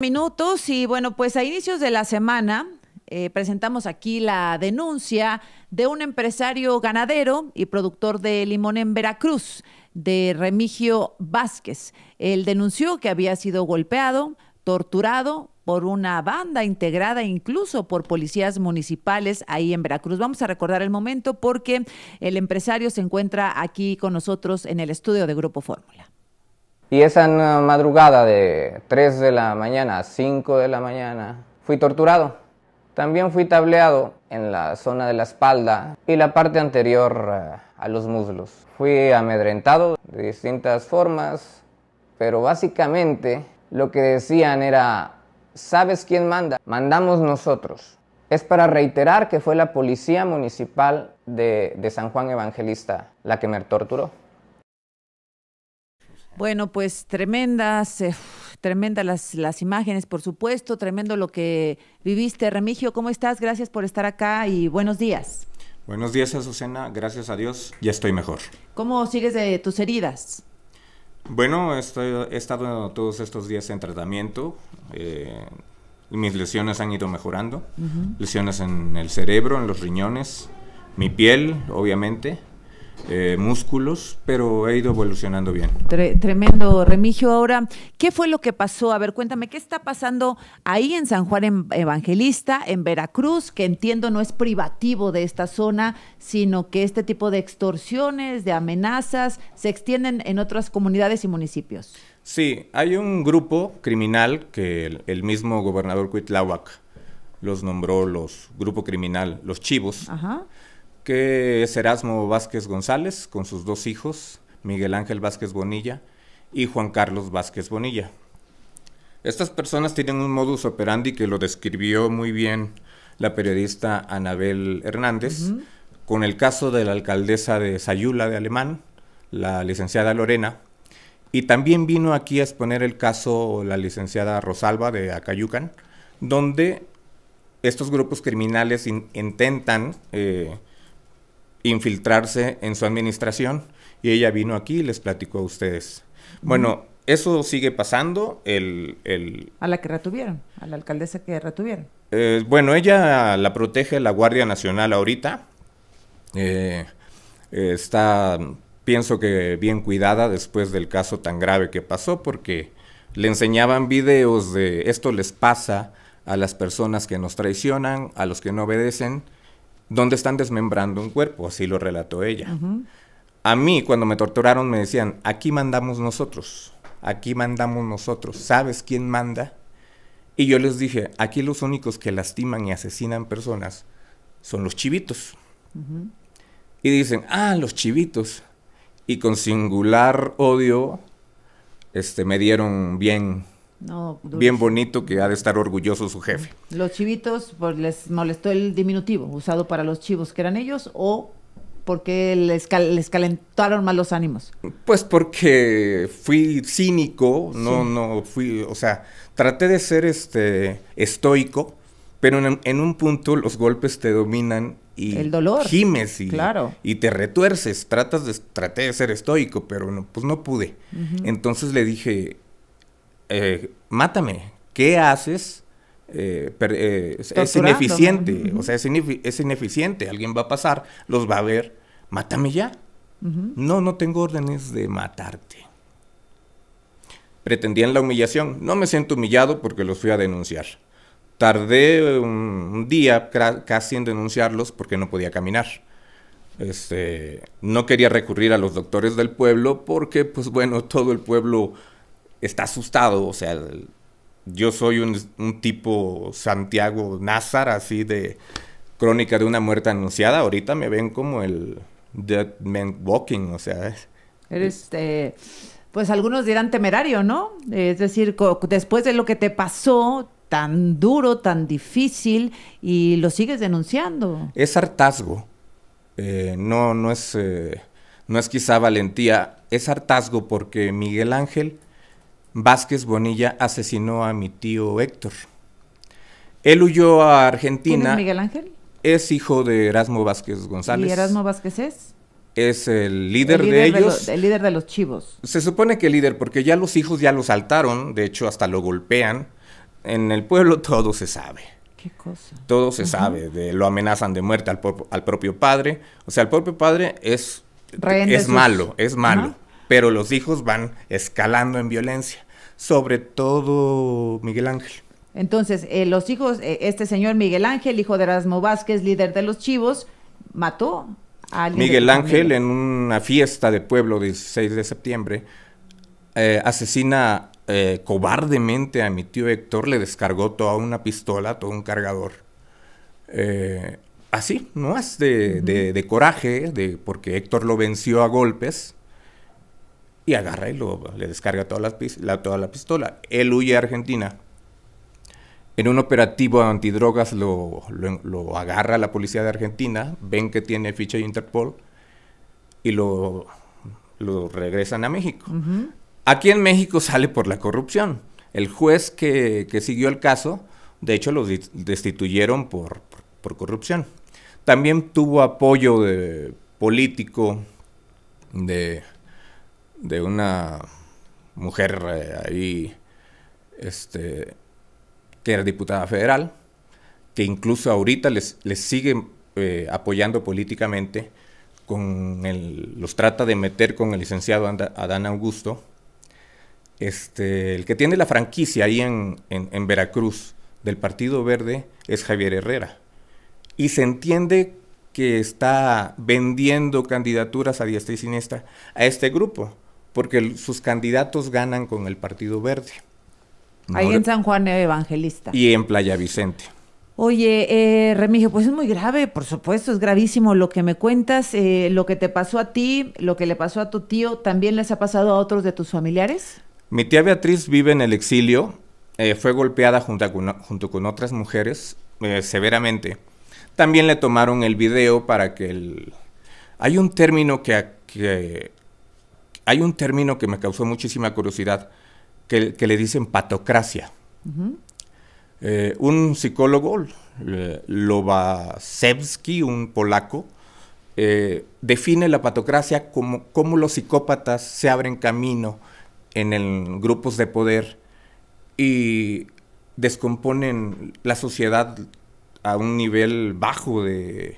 minutos y bueno, pues a inicios de la semana eh, presentamos aquí la denuncia de un empresario ganadero y productor de limón en Veracruz, de Remigio Vázquez. Él denunció que había sido golpeado, torturado por una banda integrada incluso por policías municipales ahí en Veracruz. Vamos a recordar el momento porque el empresario se encuentra aquí con nosotros en el estudio de Grupo Fórmula. Y esa madrugada de 3 de la mañana a 5 de la mañana fui torturado. También fui tableado en la zona de la espalda y la parte anterior eh, a los muslos. Fui amedrentado de distintas formas, pero básicamente lo que decían era, ¿sabes quién manda? Mandamos nosotros. Es para reiterar que fue la policía municipal de, de San Juan Evangelista la que me torturó. Bueno, pues tremendas, eh, tremendas las, las imágenes, por supuesto, tremendo lo que viviste. Remigio, ¿cómo estás? Gracias por estar acá y buenos días. Buenos días, Azucena. Gracias a Dios, ya estoy mejor. ¿Cómo sigues de tus heridas? Bueno, estoy, he estado todos estos días en tratamiento. Eh, mis lesiones han ido mejorando. Lesiones en el cerebro, en los riñones, mi piel, obviamente. Eh, músculos, pero ha ido evolucionando bien. tremendo, Remigio. Ahora, ¿qué fue lo que pasó? A ver, cuéntame, ¿qué está pasando ahí en San Juan em-, Evangelista, en Veracruz, que entiendo no es privativo de esta zona, sino que este tipo de extorsiones, de amenazas, se extienden en otras comunidades y municipios? Sí, hay un grupo criminal que el, mismo gobernador Cuitláhuac los nombró los grupo criminal, los chivos. Ajá que es Erasmo Vázquez González, con sus dos hijos, Miguel Ángel Vázquez Bonilla y Juan Carlos Vázquez Bonilla. Estas personas tienen un modus operandi que lo describió muy bien la periodista Anabel Hernández, con el caso de la alcaldesa de Sayula de Alemán, la licenciada Lorena, y también vino aquí a exponer el caso la licenciada Rosalba de Acayucan, donde estos grupos criminales intentan eh, infiltrarse en su administración y ella vino aquí y les platicó a ustedes. Bueno, eso sigue pasando. El, a la que retuvieron, a la alcaldesa que retuvieron. Eh, bueno, ella la protege la Guardia Nacional ahorita. Eh, está, pienso que bien cuidada después del caso tan grave que pasó, porque le enseñaban videos de esto les pasa a las personas que nos traicionan, a los que no obedecen, donde están desmembrando un cuerpo, así lo relató ella. A mí, cuando me torturaron, me decían, aquí mandamos nosotros, aquí mandamos nosotros, ¿sabes quién manda? Y yo les dije, aquí los únicos que lastiman y asesinan personas son los chivitos. Y dicen, ah, los chivitos. Y con singular odio, este, me dieron bien no, bien bonito que ha de estar orgulloso su jefe. Los chivitos, pues les molestó el diminutivo usado para los chivos que eran ellos o porque les, les calentaron mal los ánimos. Pues porque fui cínico, no, no fui, o sea, traté de ser este estoico, pero en, un punto los golpes te dominan y el dolor. gimes y, claro. y te retuerces. Tratas de, traté de ser estoico, pero no, pues no pude. Entonces le dije, eh, mátame, ¿qué haces? Eh, eh, es ineficiente, o sea, es, ineficiente, alguien va a pasar, los va a ver, mátame ya. No, no tengo órdenes de matarte. Pretendían la humillación, no me siento humillado porque los fui a denunciar. Tardé un, día casi en denunciarlos porque no podía caminar. Este, no quería recurrir a los doctores del pueblo porque, pues bueno, todo el pueblo está asustado, o sea, yo soy un, tipo Santiago Nazar, así de crónica de una muerte anunciada, ahorita me ven como el Dead Man Walking, o sea. Eres, este, pues algunos dirán temerario, ¿no? Es decir, después de lo que te pasó, tan duro, tan difícil, y lo sigues denunciando. Es hartazgo. Eh, no, no es, eh, no es quizá valentía, es hartazgo porque Miguel Ángel Vázquez Bonilla asesinó a mi tío Héctor. Él huyó a Argentina. es Miguel Ángel? Es hijo de Erasmo Vázquez González. ¿Y Erasmo Vázquez es? Es el líder, de ellos. el líder de los chivos. Se supone que el líder, porque ya los hijos ya lo saltaron, de hecho hasta lo golpean. En el pueblo todo se sabe. ¿Qué cosa? Todo se sabe, de, lo amenazan de muerte al, propio padre. O sea, el propio padre es, es malo, es malo. Pero los hijos van escalando en violencia sobre todo Miguel Ángel. Entonces, eh, los hijos, eh, este señor Miguel Ángel, hijo de Erasmo Vázquez, líder de los Chivos, mató a Miguel Ángel en una fiesta de pueblo 16 de septiembre. Eh, asesina cobardemente a mi tío Héctor, le descargó toda una pistola, todo un cargador. así, no es de, de coraje, de, porque Héctor lo venció a golpes y agarra y lo, le descarga toda la, la, toda la pistola. Él huye a Argentina. En un operativo antidrogas lo, lo, agarra la policía de Argentina, ven que tiene ficha de Interpol y lo, lo regresan a México. Aquí en México sale por la corrupción. El juez que, siguió el caso, de hecho, lo destituyeron por, por corrupción. También tuvo apoyo de, político de, de una mujer eh, ahí, este, que era diputada federal, que incluso ahorita les, les sigue eh, apoyando políticamente con los trata de meter con el licenciado Adán Augusto, este, el que tiene la franquicia ahí en, en Veracruz del Partido Verde es Javier Herrera. Y se entiende que está vendiendo candidaturas a diestra y siniestra a este grupo porque sus candidatos ganan con el Partido Verde. Ahí en San Juan Evangelista. Y en Playa Vicente. Oye, eh, Remigio, pues es muy grave, por supuesto, es gravísimo lo que me cuentas, eh, lo que te pasó a ti, lo que le pasó a tu tío, ¿también les ha pasado a otros de tus familiares? Mi tía Beatriz vive en el exilio, eh, fue golpeada junto con, otras mujeres severamente. También le tomaron el video para que el... Hay un término que, que hay un término que me causó muchísima curiosidad, que, le dicen patocracia. Eh, un psicólogo, eh, Lobasevski, un polaco, eh, define la patocracia como cómo los psicópatas se abren camino en grupos de poder y descomponen la sociedad a un nivel bajo de,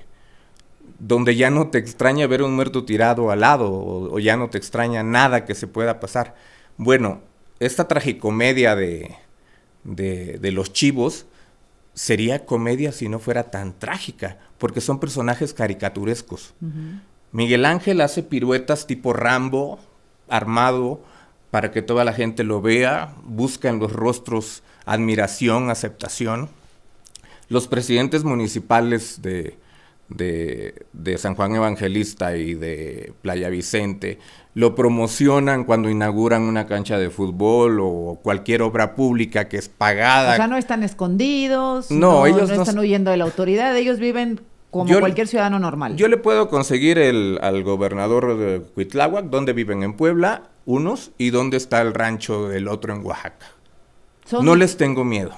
donde ya no te extraña ver un muerto tirado al lado o, ya no te extraña nada que se pueda pasar. Bueno, esta tragicomedia de, de, de los chivos sería comedia si no fuera tan trágica, porque son personajes caricaturescos. Miguel Ángel hace piruetas tipo Rambo, armado, para que toda la gente lo vea, busca en los rostros admiración, aceptación. Los presidentes municipales de, de, San Juan Evangelista y de Playa Vicente, lo promocionan cuando inauguran una cancha de fútbol o cualquier obra pública que es pagada. O sea, no están escondidos, no, ellos están huyendo de la autoridad, ellos viven como cualquier ciudadano normal. Yo le puedo conseguir el, al gobernador de Cuitláhuac dónde viven en Puebla unos y dónde está el rancho del otro en Oaxaca. No les tengo miedo.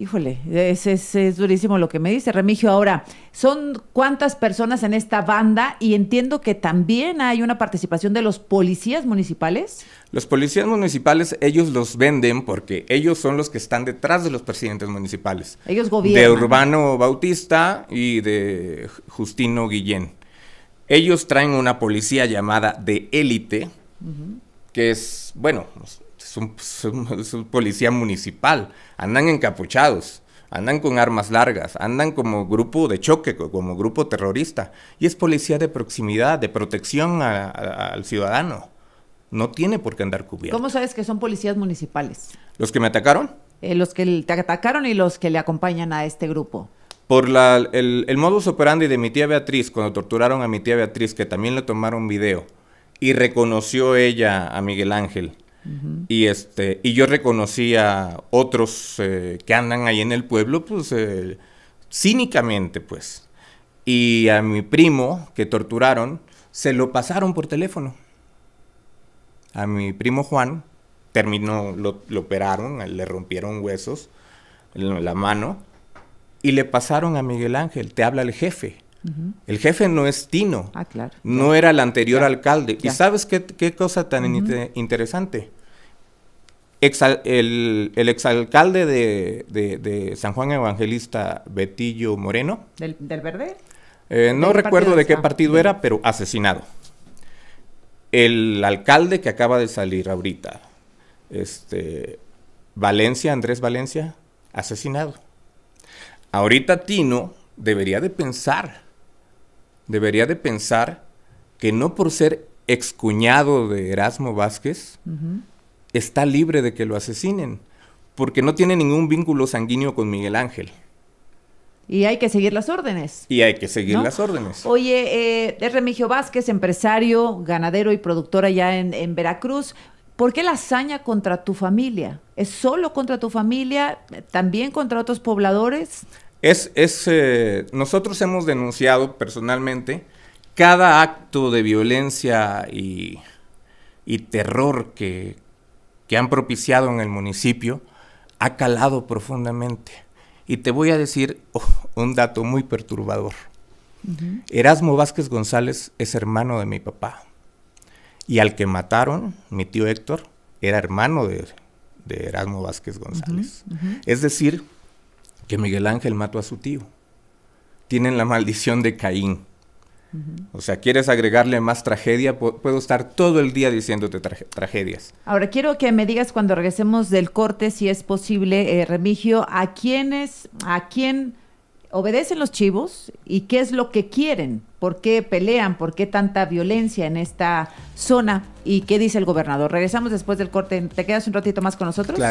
Híjole, es, durísimo lo que me dice Remigio. Ahora, ¿son cuántas personas en esta banda? Y entiendo que también hay una participación de los policías municipales. Los policías municipales, ellos los venden porque ellos son los que están detrás de los presidentes municipales. Ellos gobiernan. De Urbano Bautista y de Justino Guillén. Ellos traen una policía llamada de élite, que es, bueno, son un, policía municipal, andan encapuchados andan con armas largas, andan como grupo de choque, como grupo terrorista, y es policía de proximidad, de protección al ciudadano. No tiene por qué andar cubierto. ¿Cómo sabes que son policías municipales? ¿Los que me atacaron? Eh, los que te atacaron y los que le acompañan a este grupo. Por la, el, el, modus operandi de mi tía Beatriz, cuando torturaron a mi tía Beatriz, que también le tomaron video, y reconoció ella a Miguel Ángel, y este, y yo reconocí a otros eh, que andan ahí en el pueblo, pues eh, cínicamente, pues. Y a mi primo que torturaron, se lo pasaron por teléfono. A mi primo Juan, terminó, lo, lo operaron, eh, le rompieron huesos, la mano, y le pasaron a Miguel Ángel, te habla el jefe. El jefe no es Tino. Ah, no era el anterior alcalde. ¿Y sabes qué, cosa tan interesante? el, exalcalde de, San Juan Evangelista, Betillo Moreno. ¿Del, Verde? Eh, no recuerdo de qué partido era, pero asesinado. El alcalde que acaba de salir ahorita, este, Valencia, Andrés Valencia, asesinado. Ahorita Tino debería de pensar debería de pensar que no por ser excuñado de Erasmo Vázquez está libre de que lo asesinen, porque no tiene ningún vínculo sanguíneo con Miguel Ángel. Y hay que seguir las órdenes. Y hay que seguir las órdenes. Oye, eh, Remigio Vázquez, empresario, ganadero y productor allá en, en Veracruz. ¿Por qué la hazaña contra tu familia? ¿Es solo contra tu familia? ¿También contra otros pobladores? Es, eh, nosotros hemos denunciado personalmente cada acto de violencia y, terror que, que han propiciado en el municipio ha calado profundamente. Y te voy a decir un dato muy perturbador. Erasmo Vázquez González es hermano de mi papá. Y al que mataron, mi tío Héctor, era hermano de, Erasmo Vázquez González. Es decir, que Miguel Ángel mató a su tío. Tienen la maldición de Caín. O sea, quieres agregarle más tragedia, puedo estar todo el día diciéndote tragedias. Ahora, quiero que me digas cuando regresemos del corte, si es posible, eh, Remigio, a quiénes, a quién obedecen los chivos y qué es lo que quieren, por qué pelean, por qué tanta violencia en esta zona y qué dice el gobernador. Regresamos después del corte. ¿Te quedas un ratito más con nosotros? Claro.